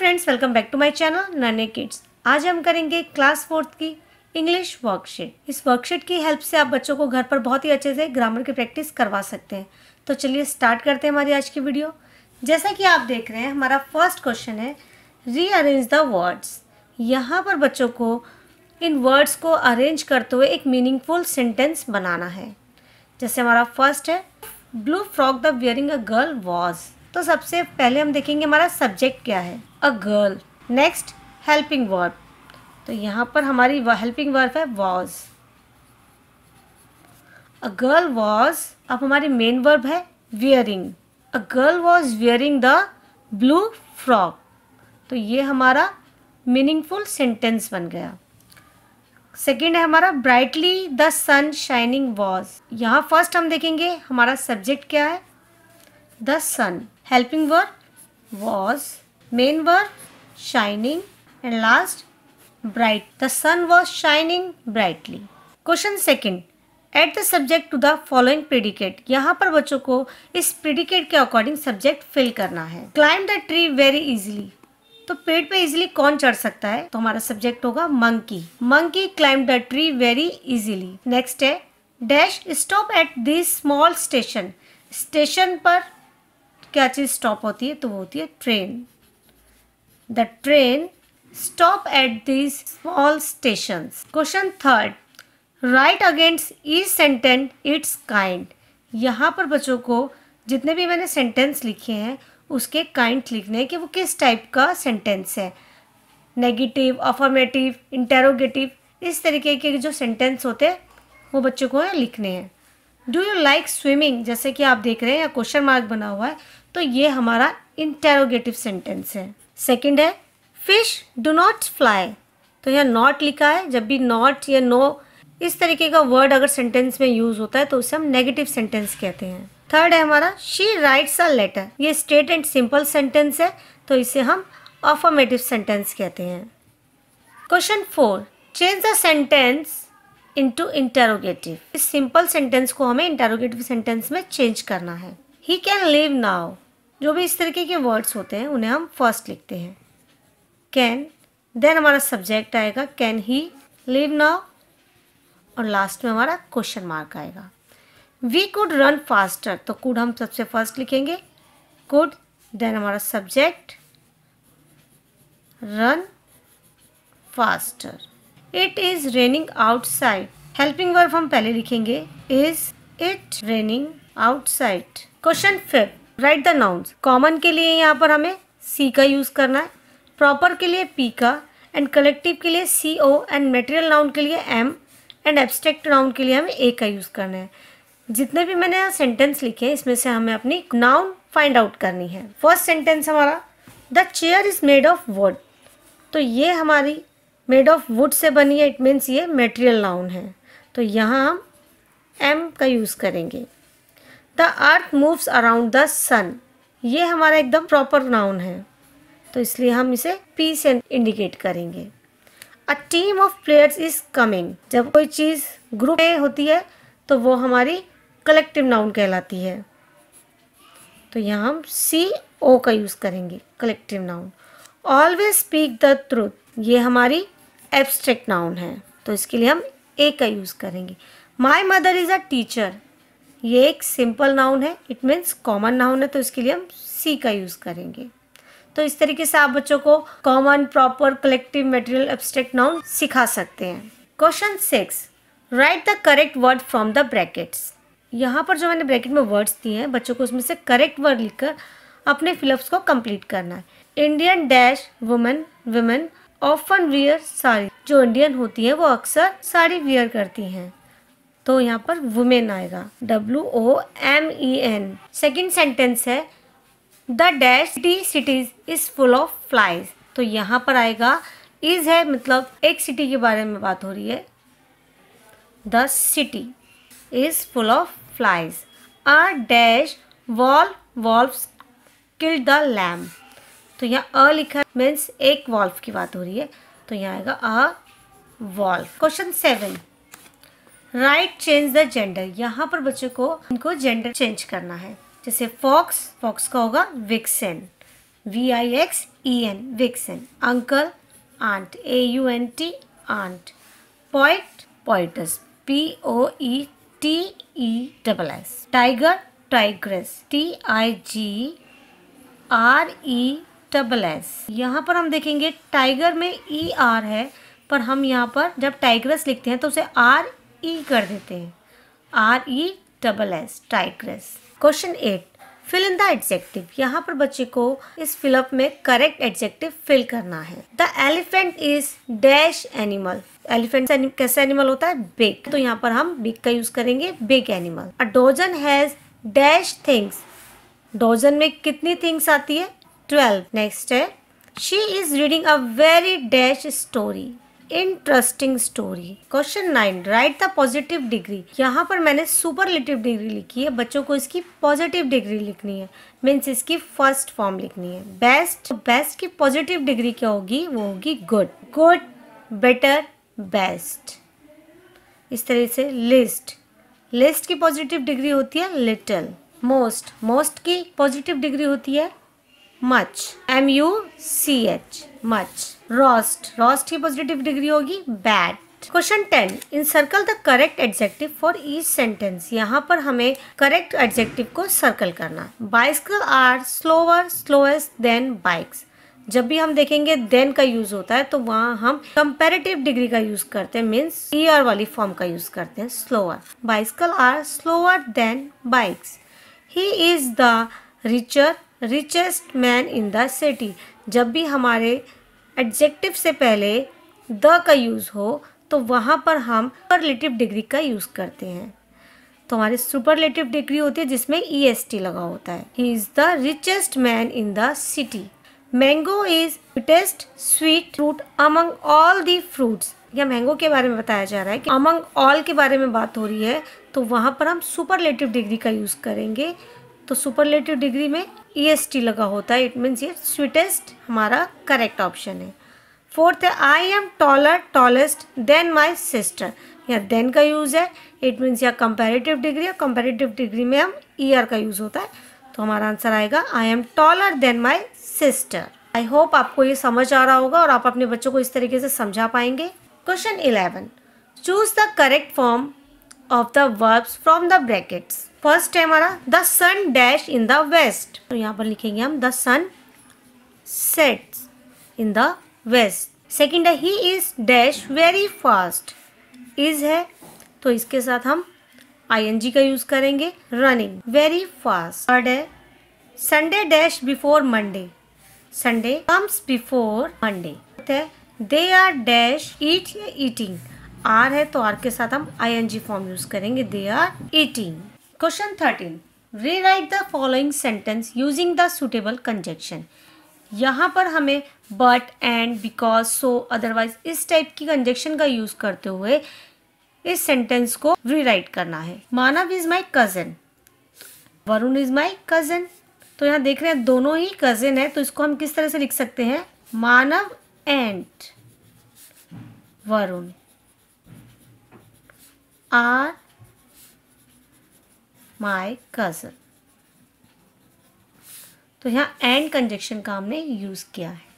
Friends welcome back to my channel नन्हे kids आज हम करेंगे क्लास फोर्थ की इंग्लिश वर्कशीट इस वर्कशीट की हेल्प से आप बच्चों को घर पर बहुत ही अच्छे से ग्रामर की प्रैक्टिस करवा सकते हैं तो चलिए स्टार्ट करते हैं हमारी आज की वीडियो जैसा कि आप देख रहे हैं हमारा फर्स्ट क्वेश्चन है रीअरेंज द वर्ड्स यहाँ पर बच्चों को इन वर्ड्स को अरेंज करते हुए एक मीनिंगफुल सेंटेंस बनाना है जैसे हमारा फर्स्ट है blue frock the wearing a girl was तो सबसे पहले हम देखेंगे हमारा सब्जेक्ट क्या है a girl next helping verb तो यहाँ पर हमारी हेल्पिंग वर्ब है वॉज अ गर्ल वॉज अब हमारी मेन वर्ब है wearing a girl was wearing the blue frock तो ये हमारा मीनिंगफुल सेंटेंस बन गया सेकेंड है हमारा brightly the sun shining was यहाँ फर्स्ट हम देखेंगे हमारा सब्जेक्ट क्या है the sun helping verb was main verb shining and last bright the sun was shining brightly question second add the subject to the following predicate यहाँ पर बच्चों को इस प्रिडिकेट के अकॉर्डिंग सब्जेक्ट फिल करना है climb the tree very easily तो पेड़ पे इजिली कौन चढ़ सकता है तो हमारा सब्जेक्ट होगा monkey monkey climb the tree very easily next है dash stop at this small station station पर क्या चीज़ स्टॉप होती है तो वो होती है train the train stop at this small station question third write against each sentence it's kind यहाँ पर बच्चों को जितने भी मैंने सेंटेंस लिखे हैं उसके काइंड लिखने हैं कि वो किस टाइप का सेंटेंस है नेगेटिव अफर्मेटिव इंटेरोगेटिव इस तरीके के जो सेंटेंस होते हैं वो बच्चों को लिखने हैं डू यू लाइक स्विमिंग जैसे कि आप देख रहे हैं क्वेश्चन मार्क बना हुआ है तो ये हमारा इंटेरोगेटिव सेंटेंस है सेकंड है फिश डू नॉट फ्लाई तो यह नॉट लिखा है जब भी नॉट या नो इस तरीके का वर्ड अगर सेंटेंस में यूज होता है तो उसे हम नेगेटिव सेंटेंस कहते हैं थर्ड है हमारा शी राइट्स अ लेटर ये स्ट्रेट एंड सिंपल सेंटेंस है तो इसे हम अफर्मेटिव सेंटेंस कहते हैं question four change the sentence into interrogative इस सिंपल सेंटेंस को हमें इंटेरोगेटिव सेंटेंस में चेंज करना है ही कैन लिव नाउ जो भी इस तरीके के वर्ड्स होते हैं उन्हें हम फर्स्ट लिखते हैं कैन देन हमारा सब्जेक्ट आएगा कैन ही लिव नाउ और लास्ट में हमारा क्वेश्चन मार्क आएगा वी कुड रन फास्टर तो कुड हम सबसे फर्स्ट लिखेंगे कुड देन हमारा subject run faster it is raining outside helping verb हम पहले लिखेंगे is it raining outside question fifth write the nouns common के लिए यहाँ पर हमें सी का यूज़ करना है प्रॉपर के लिए पी का एंड कलेक्टिव के लिए C O and material noun के लिए एम एंड एब्स्ट्रैक्ट नाउन के लिए हमें ए का यूज़ करना है जितने भी मैंने यहाँ सेंटेंस लिखे हैं इसमें से हमें अपनी नाउन फाइंड आउट करनी है फर्स्ट सेंटेंस हमारा the chair is made of wood तो ये हमारी मेड ऑफ वुड से बनी है इट मीन्स ये मेटेरियल नाउन है तो यहाँ हम एम का यूज़ करेंगे the earth moves around the sun ये हमारा एकदम प्रॉपर नाउन है तो इसलिए हम इसे पी से इंडिकेट करेंगे a team of players is coming जब कोई चीज़ ग्रुप में होती है तो वो हमारी कलेक्टिव नाउन कहलाती है तो यहाँ हम सी ओ का यूज़ करेंगे collective noun always speak the truth ये हमारी एब्स्ट्रैक्ट नाउन है तो इसके लिए हम ए का यूज़ करेंगे my mother is a teacher ये एक सिंपल नाउन है इट मीन्स कॉमन नाउन है तो इसके लिए हम सी का यूज़ करेंगे तो इस तरीके से आप बच्चों को common proper collective material abstract noun सिखा सकते हैं question six write the correct word from the brackets यहाँ पर जो मैंने ब्रैकेट में वर्ड्स दिए हैं बच्चों को उसमें से करेक्ट वर्ड लिखकर अपने फिलअप्स को कंप्लीट करना है Indian dash women women often wear sari जो इंडियन होती है वो अक्सर साड़ी वियर करती हैं तो यहाँ पर वुमेन आएगा W O M E N second sentence है the dash the cities is full of flies तो यहाँ पर आएगा इज है मतलब एक सिटी के बारे में बात हो रही है the city is full of flies a dash wall wolf kill the lamb तो यहाँ अ लिखा मीन्स एक वॉल्फ की बात हो रही है तो यहाँ आएगा a wolf question seven write change the gender यहाँ पर बच्चों को इनको जेंडर चेंज करना है जैसे फॉक्स फॉक्स का होगा vixen V I X E N vixen uncle aunt A U N T aunt poet poetess P O E T E double S tiger tigress T I G R E double S यहाँ पर हम देखेंगे tiger में ई e are है पर हम यहाँ पर जब टाइग्रेस लिखते हैं तो उसे आर ई e कर देते हैं R E double S tigress question eight fill in the adjective यहाँ पर बच्चे को इस फिलअप में करेक्ट एडजेक्टिव फिल करना है the elephant is dash animal elephant कैसे एनिमल होता है बिग तो यहाँ पर हम बिग का यूज करेंगे big animal a dozen has dash things dozen में कितनी थिंग्स आती है ट्वेल्व नेक्स्ट है she is reading a very dash story interesting story question nine write the positive degree यहाँ पर मैंने सुपरलेटिव डिग्री लिखी है बच्चों को इसकी पॉजिटिव डिग्री लिखनी है मीन्स इसकी फर्स्ट फॉर्म लिखनी है बेस्ट बेस्ट तो की पॉजिटिव डिग्री क्या होगी वो होगी गुड गुड बेटर बेस्ट इस तरह से लिस्ट लिस्ट की पॉजिटिव डिग्री होती है लिटल मोस्ट मोस्ट की पॉजिटिव डिग्री होती है much M U C H much worst worst की पॉजिटिव डिग्री होगी bad question ten encircle the correct adjective for each sentence यहाँ पर हमें करेक्ट एडजेक्टिव को सर्कल करना bicycle are slower slowest than bikes जब भी हम देखेंगे देन का यूज होता है तो वहाँ हम कंपेरेटिव डिग्री का यूज करते हैं मीन्स ई आर वाली फॉर्म का यूज करते हैं slower bicycle are slower than bikes he is the richer richest man in the city जब भी हमारे एडजेक्टिव से पहले द का यूज़ हो तो वहाँ पर हम सुपरलेटिव डिग्री का यूज़ करते हैं तो हमारे सुपरलेटिव डिग्री होती है जिसमें ई एस टी लगा होता है he is the richest man in the city mango is बिटेस्ट sweet fruit among all the fruits या मैंगो के बारे में बताया जा रहा है कि अमंग ऑल के बारे में बात हो रही है तो वहाँ पर हम सुपरलेटिव डिग्री का यूज़ करेंगे तो सुपरलेटिव डिग्री में ई एस टी लगा होता है इट मीन्स ये स्वीटेस्ट हमारा करेक्ट ऑप्शन है फोर्थ है I am taller tallest than my sister या देन का यूज़ है इट मीन्स या कंपेरेटिव डिग्री और कंपेरेटिव डिग्री में हम ई आर का यूज़ होता है तो हमारा आंसर आएगा I am taller than my sister I hope आपको ये समझ आ रहा होगा और आप अपने बच्चों को इस तरीके से समझा पाएंगे question eleven choose the correct form of the verbs from the brackets first है हमारा the sun dash in the west तो यहाँ पर लिखेंगे हम the sun sets in the west second है he is dash very fast is है तो इसके साथ हम जी का यूज करेंगे रनिंग वेरी फास्ट थर्ड है Sunday dash before Monday Sunday comes before Monday है they are dash eat eating are है तो आर के साथ हम I N G form use करेंगे they are eating thirteen rewrite the following sentence using the suitable conjunction यहाँ पर हमें but and because so otherwise इस टाइप की कंजेक्शन का यूज़ करते हुए इस सेंटेंस को रीराइट करना है Manav is my cousin Varun is my cousin तो यहाँ देख रहे हैं दोनों ही कज़न है तो इसको हम किस तरह से लिख सकते हैं Manav and Varun are my cousin तो यहाँ एंड कंजेक्शन का हमने यूज़ किया है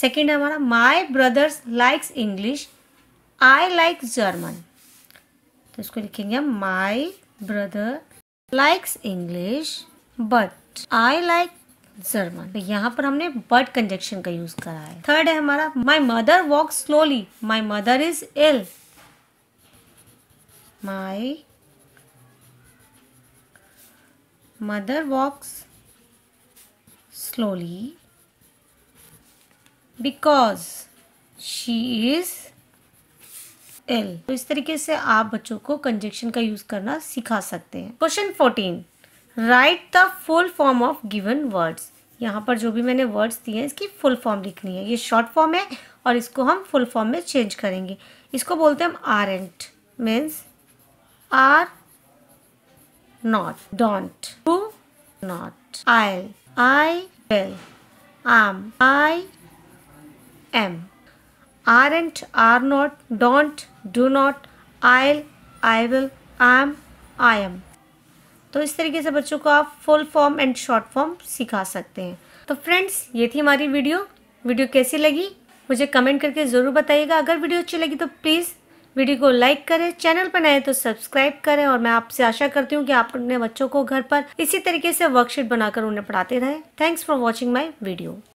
सेकेंड हमारा my brothers likes English I like German तो इसको लिखेंगे हम my brother likes English but I like German तो यहाँ पर हमने बट कंजेक्शन का यूज करा है थर्ड है हमारा my mother walk slowly my mother is ill my mother walks slowly because she is ill. तो इस तरीके से आप बच्चों को कंजेक्शन का यूज करना सिखा सकते हैं question fourteen write the full form of given words यहाँ पर जो भी मैंने वर्ड्स दिए हैं इसकी फुल फॉर्म लिखनी है ये शॉर्ट फॉर्म है और इसको हम फुल फॉर्म में चेंज करेंगे इसको बोलते हैं हम aren't means are not don't do not i'll i will am i am aren't are not don't do not i'll i will am i am तो इस तरीके से बच्चों को आप full form and short form सिखा सकते हैं तो फ्रेंड्स ये थी हमारी वीडियो वीडियो कैसी लगी मुझे कमेंट करके ज़रूर बताइएगा अगर वीडियो अच्छी लगी तो प्लीज़ वीडियो को लाइक करें चैनल पर नए तो सब्सक्राइब करें और मैं आपसे आशा करती हूँ कि आप अपने बच्चों को घर पर इसी तरीके से वर्कशीट बनाकर उन्हें पढ़ाते रहें thanks for watching my video